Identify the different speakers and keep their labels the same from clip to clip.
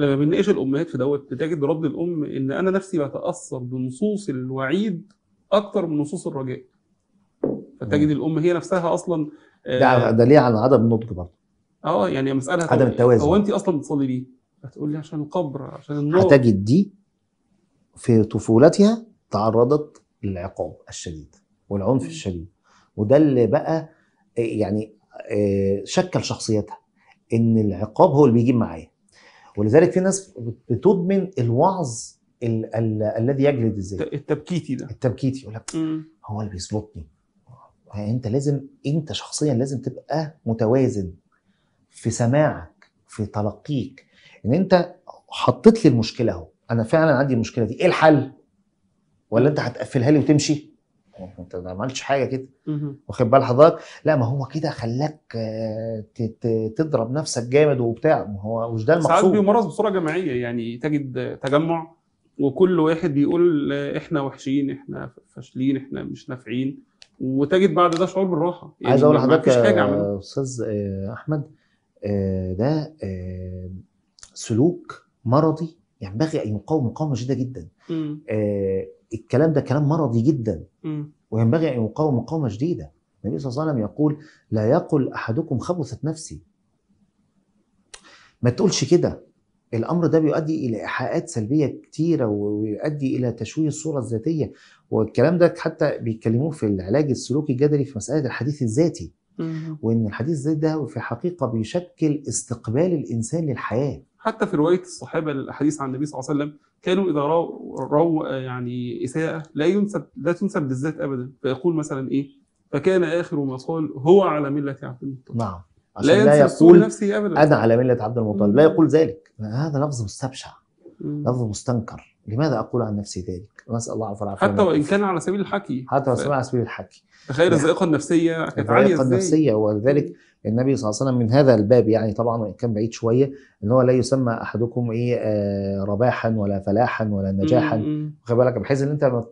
Speaker 1: لما بنناقش الامهات في دوت بتجد رد الام ان انا نفسي بتاثر بنصوص الوعيد اكتر من نصوص الرجاء فتجد الام هي نفسها اصلا ده آه،
Speaker 2: دليل على عدم النضج برضه
Speaker 1: اه يعني مساله عدم التوازن هو انت اصلا بتصلي ليه؟ هتقول لي عشان القبر عشان النار هتجد
Speaker 2: دي في طفولتها تعرضت للعقاب الشديد والعنف الشديد وده اللي بقى آه، يعني آه، شكل شخصيتها ان العقاب هو اللي بيجيب معايا ولذلك في ناس بتدمن الوعظ ال ال الذي يجلد الذات التبكيتي ده التبكيتي يقول لك هو اللي بيظبطني يعني انت لازم انت شخصيا لازم تبقى متوازن في سماعك في تلقيك ان انت حطيت لي المشكله اهو انا فعلا عندي المشكله دي ايه الحل ولا انت هتقفلها لي وتمشي يعني انت ما عملتش حاجه كده واخد بال حضرتك لا ما هو كده خلاك آه، تضرب نفسك جامد وبتاع ما هو مش ده المقصود ساعات بيمارس
Speaker 1: بصوره جماعيه يعني تجد تجمع وكل واحد بيقول آه، احنا وحشين احنا فاشلين احنا مش نافعين وتجد بعد ده شعور بالراحه يعني عايز اقول لحضرتك آه،
Speaker 2: استاذ احمد ده سلوك مرضي ينبغي يعني ان يقاوم مقاومه شديده جدا الكلام ده كلام مرضي جدا وينبغي ان يقاوم مقاومه شديده النبي صلى الله عليه وسلم يقول لا يقل احدكم خبثت نفسي ما تقولش كده الامر ده بيؤدي الى ايحاءات سلبيه كتيره ويؤدي الى تشويه الصوره الذاتيه والكلام ده حتى بيتكلموه في العلاج السلوكي الجدلي في مساله الحديث الذاتي وان الحديث الذاتي ده في الحقيقه بيشكل استقبال الانسان للحياه
Speaker 1: حتى في روايه الصحابه للاحاديث عن النبي صلى الله عليه وسلم كانوا اذا راوا رو يعني اساءه لا ينسب لا تنسب للذات ابدا فيقول مثلا ايه فكان اخر ما قال هو على مله عبد
Speaker 2: المطلب نعم عشان لا, لا يقول نفسي ابدا انا على مله عبد المطلب لا يقول ذلك هذا لفظ مستبشع لفظ مستنكر لماذا اقول عن نفسي ذلك؟ نسال الله العفو حتى وان
Speaker 1: كان على سبيل الحكي حتى ف... على
Speaker 2: سبيل الحكي
Speaker 1: تخيل نعم. الذائقه النفسيه كانت عاليه الذائقه النفسيه
Speaker 2: ولذلك النبي صلى الله عليه وسلم من هذا الباب يعني طبعا وان كان بعيد شويه ان هو لا يسمى احدكم ايه آه رباحا ولا فلاحا ولا نجاحا خلي بالك بحيث ان انت ما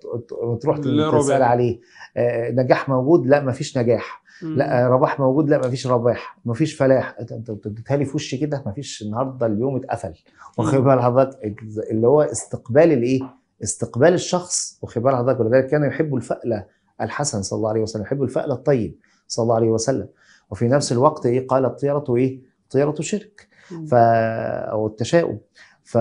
Speaker 2: تروح تسال عليه آه نجاح موجود لا ما فيش نجاح لا رباح موجود لا مفيش رباح مفيش فلاح انت اديتها لي في وشي كده مفيش النهارده اليوم اتقفل واخد بال حضرتك اللي هو استقبال الايه؟ استقبال الشخص واخد بال حضرتك ولذلك كان يحب الفأله الحسن صلى الله عليه وسلم يحب الفأل الطيب صلى الله عليه وسلم وفي نفس الوقت ايه قال طيرته ايه؟ طيرة شرك ف او التشاؤم ف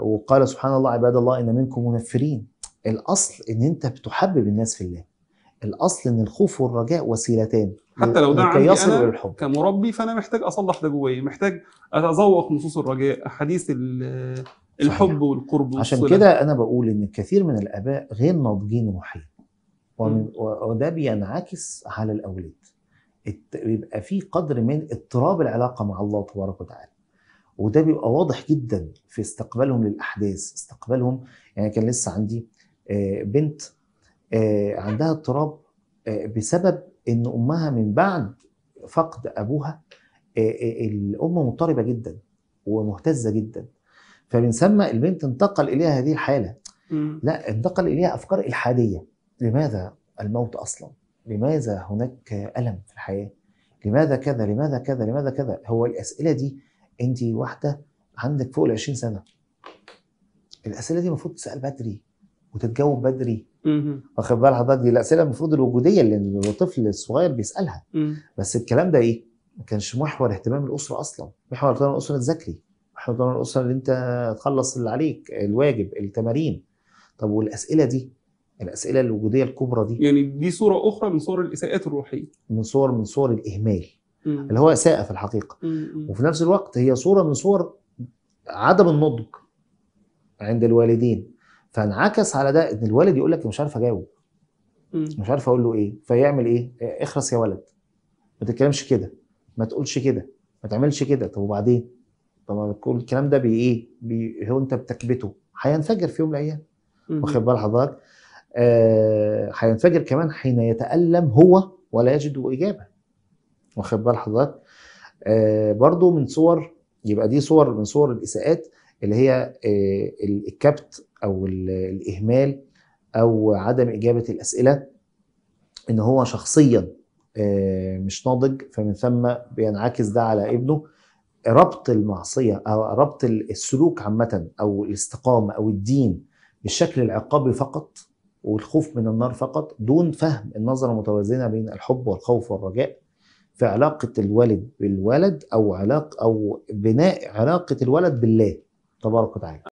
Speaker 2: وقال سبحان الله عباد الله ان منكم منفرين الاصل ان انت بتحبب الناس في الله الاصل ان الخوف والرجاء وسيلتان حتى لو ده عندي أنا للحب.
Speaker 1: كمربي فانا محتاج اصلح ده جوايا محتاج اتذوق نصوص الرجاء احاديث الحب صحيح. والقرب عشان كده
Speaker 2: انا بقول ان كثير من الاباء غير ناضجين روحيا وده بينعكس على الاولاد بيبقى في قدر من اضطراب العلاقه مع الله تبارك وتعالى وده بيبقى واضح جدا في استقبالهم للاحداث استقبالهم يعني كان لسه عندي آه، بنت آه، عندها اضطراب آه، بسبب ان امها من بعد فقد ابوها آه، الام مضطربه جدا ومهتزه جدا فمن ثم البنت انتقل اليها هذه الحاله لا انتقل اليها افكار الحاديه لماذا الموت اصلا لماذا هناك الم في الحياه لماذا كذا لماذا كذا لماذا كذا هو الاسئله دي انت واحده عندك فوق ال 20 سنه الاسئله دي المفروض تسال بدري وتتجاوب بدري واخد بال حضرتك دي الاسئله المفروض الوجوديه اللي الطفل الصغير بيسالها بس الكلام ده ايه؟ ما كانش محور اهتمام الاسره اصلا محور اهتمام الاسره تذاكري محور اهتمام الاسره اللي انت تخلص اللي عليك الواجب التمارين طب والاسئله دي الاسئله الوجوديه الكبرى دي
Speaker 1: يعني دي صوره اخرى من صور الاساءات الروحيه
Speaker 2: من صور من صور الاهمال مم. اللي هو اساءه في الحقيقه مم. وفي نفس الوقت هي صوره من صور عدم النضج عند الوالدين فانعكس على ده ان الولد يقول لك مش عارف اجاوب مش عارف اقول له ايه فيعمل ايه اخرس يا ولد ما تتكلمش كده ما تقولش كده ما تعملش كده طب وبعدين طب كل الكلام ده بايه بي هو انت بتكبته هينفجر في يوم من الايام واخد بال حضرتك آه، هينفجر آه كمان حين يتالم هو ولا يجد اجابه واخد بال حضرتك آه برضو من صور يبقى دي صور من صور الاساءات اللي هي آه الكبت او الاهمال او عدم اجابه الاسئله ان هو شخصيا آه، مش ناضج فمن ثم بينعكس ده على ابنه ربط المعصيه او ربط السلوك عامه او الاستقامه او الدين بالشكل العقابي فقط والخوف من النار فقط دون فهم النظره المتوازنه بين الحب والخوف والرجاء في علاقه الوالد بالولد او علاق او بناء علاقه الولد بالله تبارك وتعالى